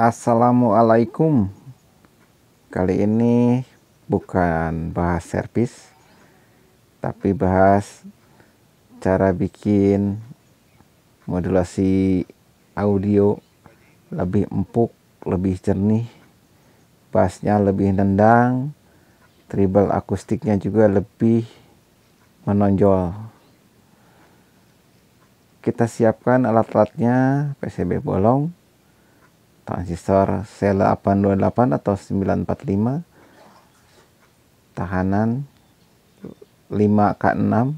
Assalamualaikum Kali ini bukan bahas servis Tapi bahas cara bikin modulasi audio lebih empuk, lebih jernih Bassnya lebih nendang Tribal akustiknya juga lebih menonjol kita siapkan alat-alatnya PCB bolong transistor sel 828 atau 945 tahanan 5K6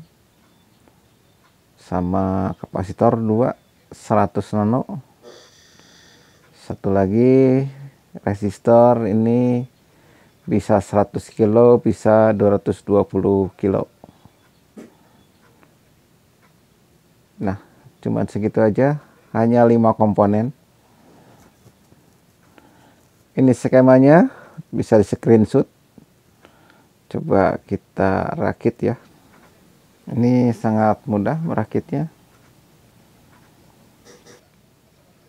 sama kapasitor 2 100 nano satu lagi resistor ini bisa 100 kilo bisa 220 kilo nah cuman segitu aja hanya 5 komponen ini skemanya bisa di screenshot coba kita rakit ya ini sangat mudah merakitnya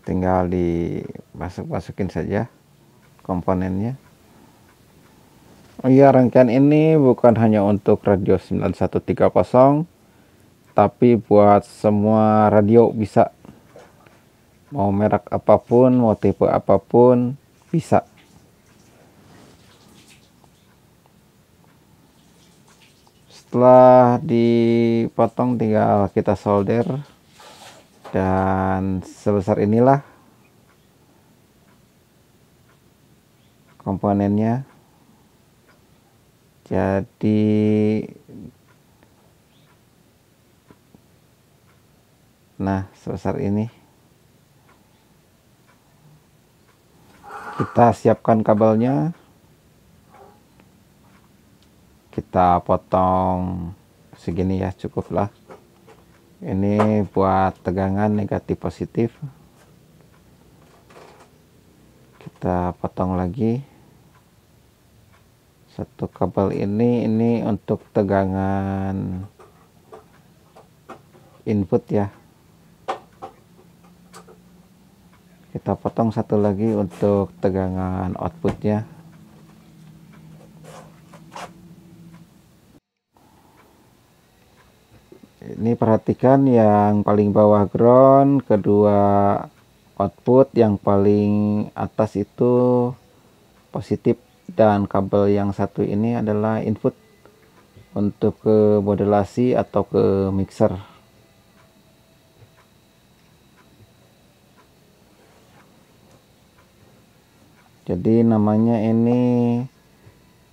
tinggal dimasuk-masukin saja komponennya oh iya rangkaian ini bukan hanya untuk radio 9130 tapi buat semua radio bisa mau merek apapun mau tipe apapun bisa setelah dipotong tinggal kita solder dan sebesar inilah komponennya jadi nah sebesar ini kita siapkan kabelnya kita potong segini ya cukuplah ini buat tegangan negatif positif kita potong lagi satu kabel ini ini untuk tegangan input ya kita potong satu lagi untuk tegangan outputnya ini perhatikan yang paling bawah ground kedua output yang paling atas itu positif dan kabel yang satu ini adalah input untuk ke modelasi atau ke mixer jadi namanya ini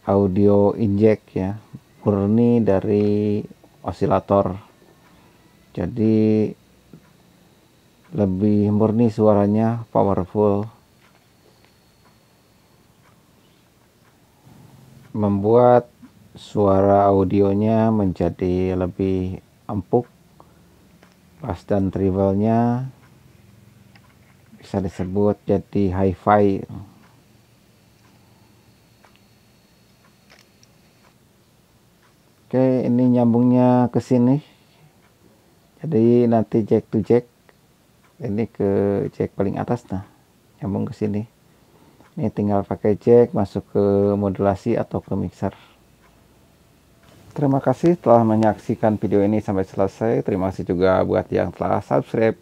audio inject ya murni dari osilator jadi lebih murni suaranya powerful membuat suara audionya menjadi lebih empuk Pas dan trivelnya bisa disebut jadi hi-fi Oke, ini nyambungnya ke sini. Jadi nanti jack to jack ini ke jack paling atas nah. Nyambung ke sini. Ini tinggal pakai jack masuk ke modulasi atau ke mixer. Terima kasih telah menyaksikan video ini sampai selesai. Terima kasih juga buat yang telah subscribe.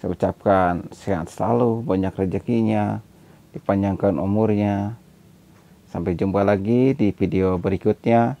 Saya ucapkan sehat selalu, banyak rezekinya, dipanjangkan umurnya. Sampai jumpa lagi di video berikutnya.